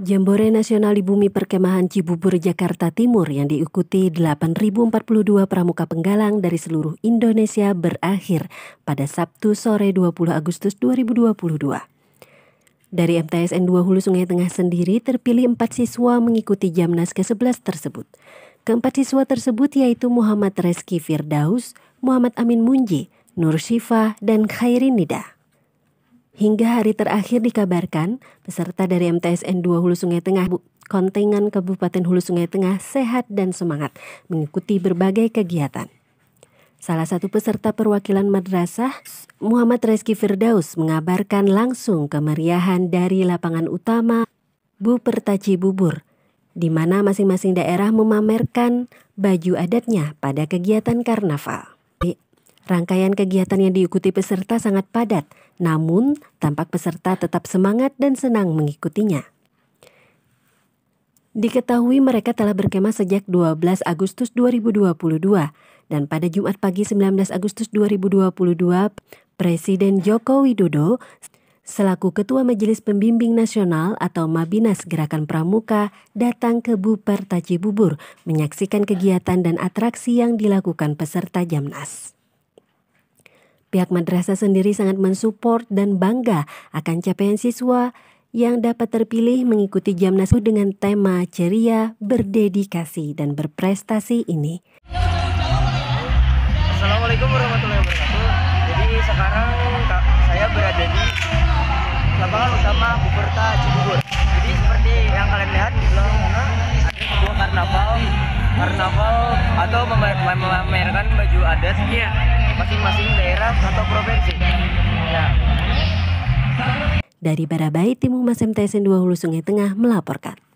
Jambore Nasional di Bumi Perkemahan Cibubur, Jakarta Timur yang diikuti 8.042 pramuka penggalang dari seluruh Indonesia berakhir pada Sabtu sore 20 Agustus 2022. Dari MTSN 2 Hulu Sungai Tengah sendiri terpilih empat siswa mengikuti Jamnas ke-11 tersebut. Keempat siswa tersebut yaitu Muhammad Reski Firdaus, Muhammad Amin Munji, Nur Syifa, dan Khairin Nida. Hingga hari terakhir dikabarkan, peserta dari MTSN 2 Hulu Sungai Tengah kontingen Kabupaten Hulu Sungai Tengah sehat dan semangat mengikuti berbagai kegiatan. Salah satu peserta perwakilan madrasah, Muhammad Reski Firdaus mengabarkan langsung kemeriahan dari lapangan utama Bu Pertaci Bubur, di mana masing-masing daerah memamerkan baju adatnya pada kegiatan karnaval. Rangkaian kegiatan yang diikuti peserta sangat padat, namun tampak peserta tetap semangat dan senang mengikutinya. Diketahui mereka telah berkemah sejak 12 Agustus 2022 dan pada Jumat pagi 19 Agustus 2022, Presiden Joko Widodo selaku Ketua Majelis Pembimbing Nasional atau Mabinas Gerakan Pramuka datang ke Taji Bubur menyaksikan kegiatan dan atraksi yang dilakukan peserta Jamnas. Pihak madrasah sendiri sangat mensupport dan bangga akan capaian siswa yang dapat terpilih mengikuti Jamnas dengan tema ceria, berdedikasi, dan berprestasi ini. Assalamualaikum warahmatullahi wabarakatuh. Jadi sekarang saya berada di lapangan utama Buperta Cibubur. Jadi seperti yang kalian lihat di belakang sana ada sebuah karnaval, karnaval atau memamerkan baju adat. Yeah masing-masing daerah atau provinsi. Ya. Dari Barabai, Timur Mas MTSN 2 Hulu Sungai Tengah melaporkan.